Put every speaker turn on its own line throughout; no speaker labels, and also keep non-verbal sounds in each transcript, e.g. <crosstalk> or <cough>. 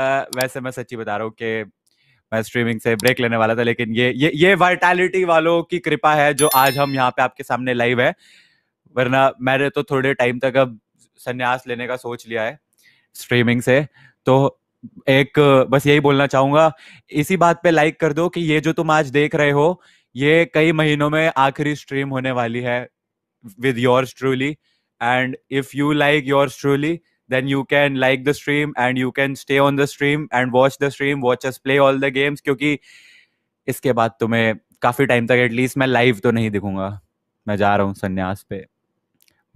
वैसे मैं सच्ची बता रहा हूँ कि मैं स्ट्रीमिंग से ब्रेक लेने वाला था लेकिन ये ये ये वर्टैलिटी वालों की कृपा है जो आज हम यहाँ पे आपके सामने लाइव है वरना मैंने तो थोड़े टाइम तक अब संन्यास लेने का सोच लिया है स्ट्रीमिंग से तो एक बस यही बोलना चाहूंगा इसी बात पे लाइक कर दो कि ये जो तुम आज देख रहे हो ये कई महीनों में आखिरी स्ट्रीम होने वाली है with your truly and if you like your truly then you can like the stream and you can stay on the stream and watch the stream watch us play all the games क्योंकि इसके बाद तुम्हें काफी time तक at least मैं live तो नहीं दिखूंगा मैं जा रहा हूँ संन्यास पे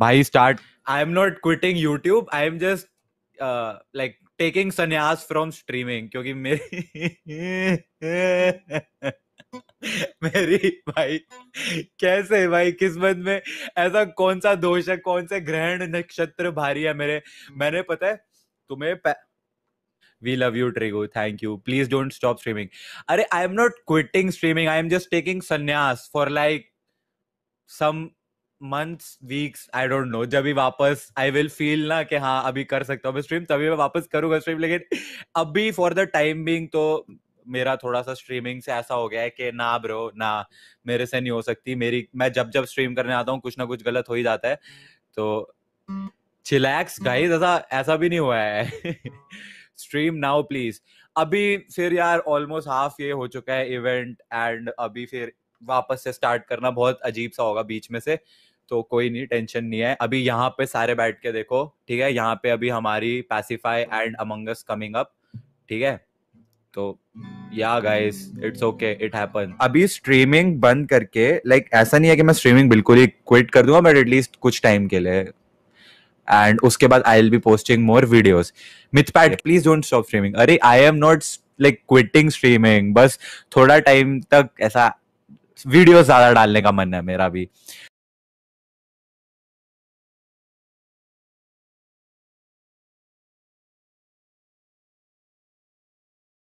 भाई start I am not quitting YouTube I am just like taking संन्यास फ्रॉम स्ट्रीमिंग क्योंकि मेरी <laughs> मेरी भाई कैसे भाई किस्मत में ऐसा कौन सा दोष है कौन से ग्रहण नक्षत्र भारी है मेरे मैंने पता है तुम्हें we love you Trigo thank you please don't stop streaming अरे I am not quitting streaming I am just taking संन्यास for like some months weeks I don't know जब भी वापस आई विल फील ना कि हाँ अभी कर सकता हूँ स्ट्रीम तभी मैं वापस करूंगा स्ट्रीम लेकिन अभी फॉर द टाइम बीइंग तो मेरा थोड़ा सा स्ट्रीमिंग से ऐसा हो गया है कि ना ब्रो ना मेरे से नहीं हो सकती मेरी मैं जब जब स्ट्रीम करने आता हूँ कुछ ना कुछ गलत हो ही जाता है तो चिलैक्स हम्म। गाइस ऐसा ऐसा भी नहीं हुआ है स्ट्रीम नाउ प्लीज अभी फिर यार ऑलमोस्ट हाफ ये हो चुका है इवेंट एंड अभी फिर वापस से स्टार्ट करना बहुत अजीब सा होगा बीच में से तो कोई नहीं टेंशन नहीं है अभी यहाँ पे सारे बैठ के देखो ठीक है यहाँ पे अभी हमारी Pacify and Among Us coming up ठीक है तो या guys it's okay it happen अभी स्ट्रीमिंग बंद करके लाइक like, ऐसा नहीं है कि मैं स्ट्रीमिंग बिल्कुल ही क्विट कर दूंगा बट एटलीस्ट कुछ टाइम के लिए एंड उसके बाद I will be posting more videos मिथ पैट प्लीज डोंट स्टॉप स्ट्रीमिंग अरे I am not like quitting streaming बस थोड़ा टाइम तक ऐसा वीडियोस ज्यादा डालने का मन है मेरा भी